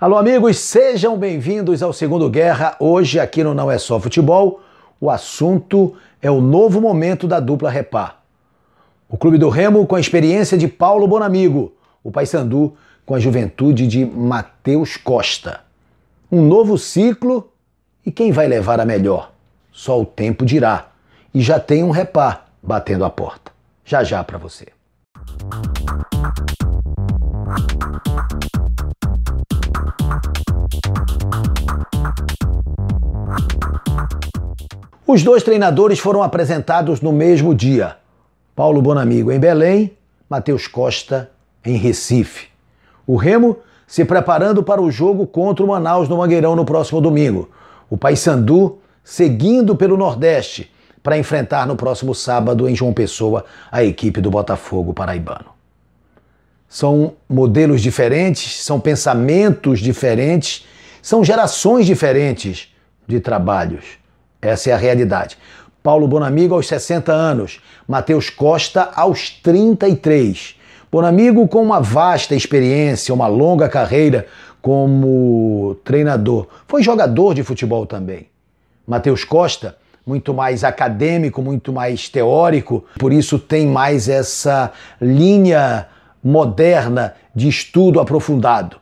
Alô, amigos, sejam bem-vindos ao Segundo Guerra. Hoje, aqui no Não É Só Futebol, o assunto é o novo momento da dupla Repá. O Clube do Remo com a experiência de Paulo Bonamigo, o Paysandu com a juventude de Matheus Costa. Um novo ciclo e quem vai levar a melhor? Só o tempo dirá. E já tem um Repá batendo a porta. Já já para você. Os dois treinadores foram apresentados no mesmo dia. Paulo Bonamigo em Belém, Matheus Costa em Recife. O Remo se preparando para o jogo contra o Manaus no Mangueirão no próximo domingo. O Paysandu seguindo pelo Nordeste para enfrentar no próximo sábado em João Pessoa a equipe do Botafogo paraibano. São modelos diferentes, são pensamentos diferentes, são gerações diferentes de trabalhos. Essa é a realidade. Paulo Bonamigo aos 60 anos, Matheus Costa aos 33. Bonamigo com uma vasta experiência, uma longa carreira como treinador. Foi jogador de futebol também. Matheus Costa, muito mais acadêmico, muito mais teórico, por isso tem mais essa linha moderna de estudo aprofundado.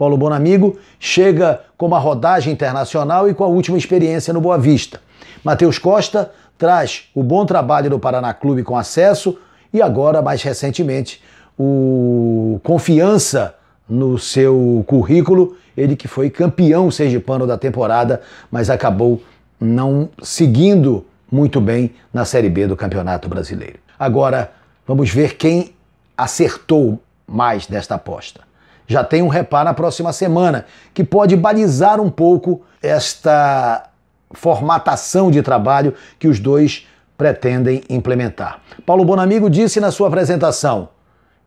Paulo Bonamigo chega com uma rodagem internacional e com a última experiência no Boa Vista. Matheus Costa traz o bom trabalho do Paraná Clube com acesso e agora, mais recentemente, o Confiança no seu currículo, ele que foi campeão sergipano da temporada, mas acabou não seguindo muito bem na Série B do Campeonato Brasileiro. Agora, vamos ver quem acertou mais desta aposta já tem um reparo na próxima semana, que pode balizar um pouco esta formatação de trabalho que os dois pretendem implementar. Paulo Bonamigo disse na sua apresentação: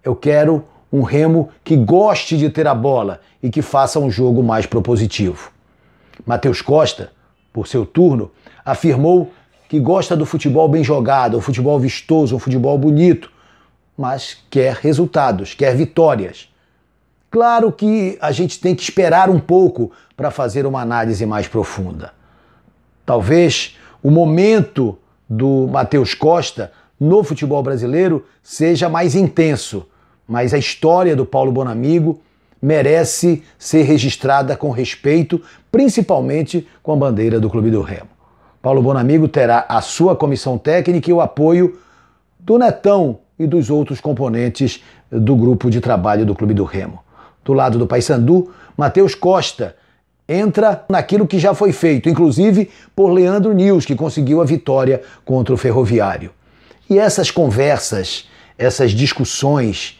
Eu quero um Remo que goste de ter a bola e que faça um jogo mais propositivo. Matheus Costa, por seu turno, afirmou que gosta do futebol bem jogado, o futebol vistoso, o futebol bonito, mas quer resultados, quer vitórias. Claro que a gente tem que esperar um pouco para fazer uma análise mais profunda. Talvez o momento do Matheus Costa no futebol brasileiro seja mais intenso, mas a história do Paulo Bonamigo merece ser registrada com respeito, principalmente com a bandeira do Clube do Remo. Paulo Bonamigo terá a sua comissão técnica e o apoio do Netão e dos outros componentes do grupo de trabalho do Clube do Remo do lado do Paysandu, Matheus Costa entra naquilo que já foi feito, inclusive por Leandro Nils, que conseguiu a vitória contra o Ferroviário. E essas conversas, essas discussões,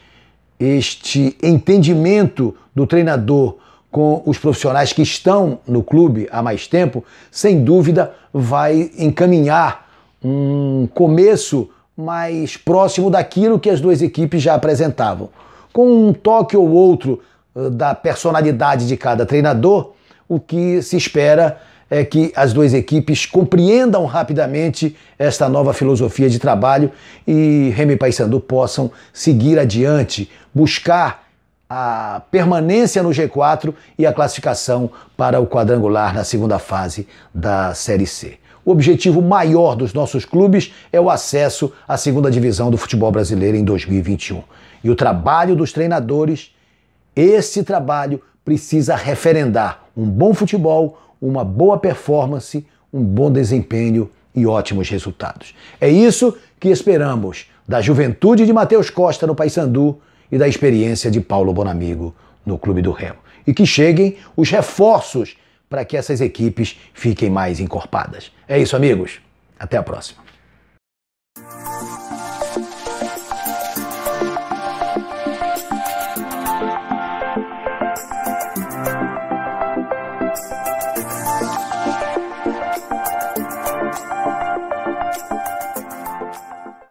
este entendimento do treinador com os profissionais que estão no clube há mais tempo, sem dúvida vai encaminhar um começo mais próximo daquilo que as duas equipes já apresentavam. Com um toque ou outro eh, da personalidade de cada treinador, o que se espera é que as duas equipes compreendam rapidamente esta nova filosofia de trabalho e Remy Paysandu possam seguir adiante, buscar a permanência no G4 e a classificação para o quadrangular na segunda fase da Série C. O objetivo maior dos nossos clubes é o acesso à segunda divisão do futebol brasileiro em 2021. E o trabalho dos treinadores esse trabalho precisa referendar um bom futebol, uma boa performance, um bom desempenho e ótimos resultados. É isso que esperamos da juventude de Matheus Costa no Paysandu e da experiência de Paulo Bonamigo no Clube do Remo. E que cheguem os reforços para que essas equipes fiquem mais encorpadas. É isso, amigos. Até a próxima.